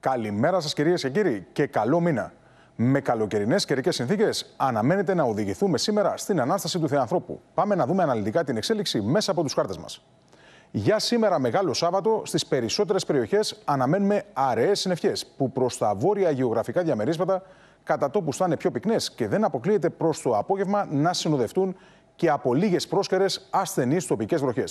Καλημέρα σας, κυρίες και κύριοι και καλό μήνα. Με καλοκαιρινές καιρικές συνθήκες, αναμένεται να οδηγηθούμε σήμερα στην Ανάσταση του Θεανθρώπου. Πάμε να δούμε αναλυτικά την εξέλιξη μέσα από τους χάρτες μας. Για σήμερα Μεγάλο Σάββατο, στις περισσότερες περιοχές αναμένουμε αραιές συνευχέ που προς τα βόρεια γεωγραφικά διαμερίσματα κατά τόπους θα είναι πιο πυκνές και δεν αποκλείεται προς το απόγευμα να συνοδευτούν και από λίγες πρόσκαιρες ασθενείς τοπικές βροχές.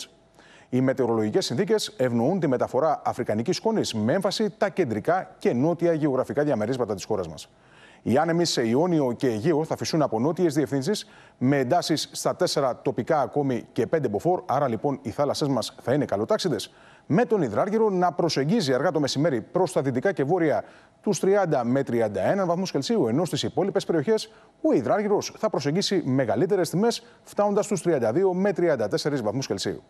Οι μετεωρολογικές συνθήκες ευνοούν τη μεταφορά αφρικανικής σκόνης με έμφαση τα κεντρικά και νότια γεωγραφικά διαμερίσματα της χώρας μας. Οι άνεμοι σε Ιόνιο και Αιγαίο θα φυσούν από νότιες διευθύνσεις με εντάσεις στα τέσσερα τοπικά ακόμη και πέντε μποφόρ. Άρα λοιπόν οι θάλασσές μας θα είναι καλοτάξιδες. Με τον υδράργυρο να προσεγγίζει αργά το μεσημέρι προς τα δυτικά και βόρεια τους 30 με 31 βαθμούς Κελσίου, ενώ στις υπόλοιπες περιοχές ο υδράργυρος θα προσεγγίσει μεγαλύτερες τιμές, φτάνοντας στους 32 με 34 βαθμούς Κελσίου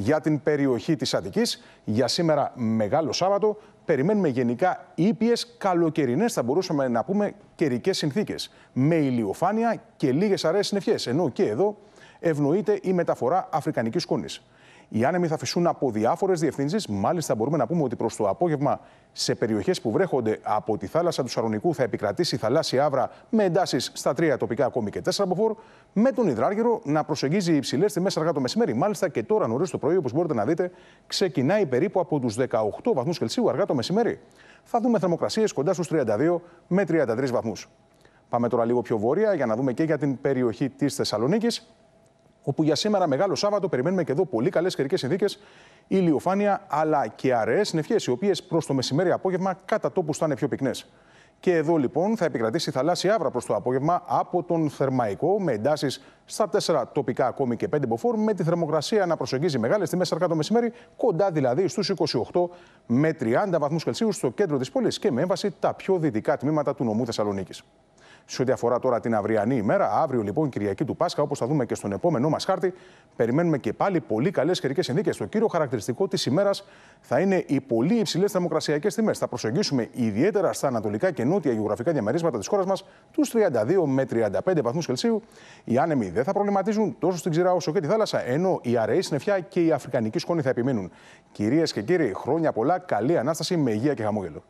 για την περιοχή της Αττικής. Για σήμερα μεγάλο Σάββατο περιμένουμε γενικά ήπιες καλοκαιρινές θα μπορούσαμε να πούμε καιρικές συνθήκες με ηλιοφάνεια και λίγες αρέσει συνευχές. ενώ και εδώ ευνοείται η μεταφορά αφρικανικής σκόνης. Οι άνεμοι θα φυσούν από διάφορες διευθύνσεις. Μάλιστα, μπορούμε να πούμε ότι προς το απόγευμα, σε περιοχές που βρέχονται από τη θάλασσα του Σαρονικού, θα επικρατήσει θαλάσσια άβρα με εντάσεις στα τρία τοπικά, ακόμη και τέσσερα από με τον υδράργυρο να προσεγγίζει υψηλές τιμές αργά το μεσημέρι. Μάλιστα, και τώρα νωρίς το πρωί, όπως μπορείτε να δείτε, ξεκινάει περίπου από τους 18 βαθμούς Κελσίου αργά το μεσημέρι. Θα δούμε θερμοκρασίες κοντά στους 32 με 33 βαθμούς. Πάμε τώρα λίγο πιο βόρεια για να δούμε και για την περιοχή της Θεσσαλονίκης όπου για σήμερα μεγάλο Σάββατο περιμένουμε και εδώ πολύ καλές καιρικές συνθήκες, ηλιοφάνεια αλλά και αραιές νευχές, οι οποίες προς το μεσημέρι απόγευμα κατά τόπους θα είναι πιο πυκνές. Και εδώ λοιπόν θα επικρατήσει θαλάσσια αύρα προς το απόγευμα από τον Θερμαϊκό, με εντάσεις στα 4 τοπικά ακόμη και 5 μποφόρ, με τη θερμοκρασία να προσεγγίζει μεγάλες τιμές αρκά το μεσημέρι, κοντά δηλαδή στους 28 με 30 βαθμούς Κελσίου στο κέντρο της πόλης και με έμβαση τα πιο δυτικά τμήματα του νομού Θεσσαλονίκης. Σε ό,τι αφορά τώρα την αυριανή ημέρα, αύριο λοιπόν Κυριακή του Πάσχα, όπως θα δούμε και στον επόμενό μας χάρτη, περιμένουμε και πάλι πολύ καλές καιρικές συνθήκες. Το κύριο χαρακτηριστικό της ημέρας θα είναι οι πολύ υψηλές θερμοκρασιακές τιμές. Θα προσεγγίσουμε ιδιαίτερα στα ανατολικά και νότια γεωγραφικά διαμερίσματα της χώρας μας τους 32 με 35 βαθμούς Κελσίου. Οι άνεμοι δεν θα προβληματίζουν τόσο στην ξηρά όσο και τη θάλασσα, ενώ η αραιή συννεφιά και η αφρικανική σκόνη θα επιμείνουν. Κυρίες και κύριοι, χρόνια πολλά, καλή ανάσταση με υγεία και χαμόγελο.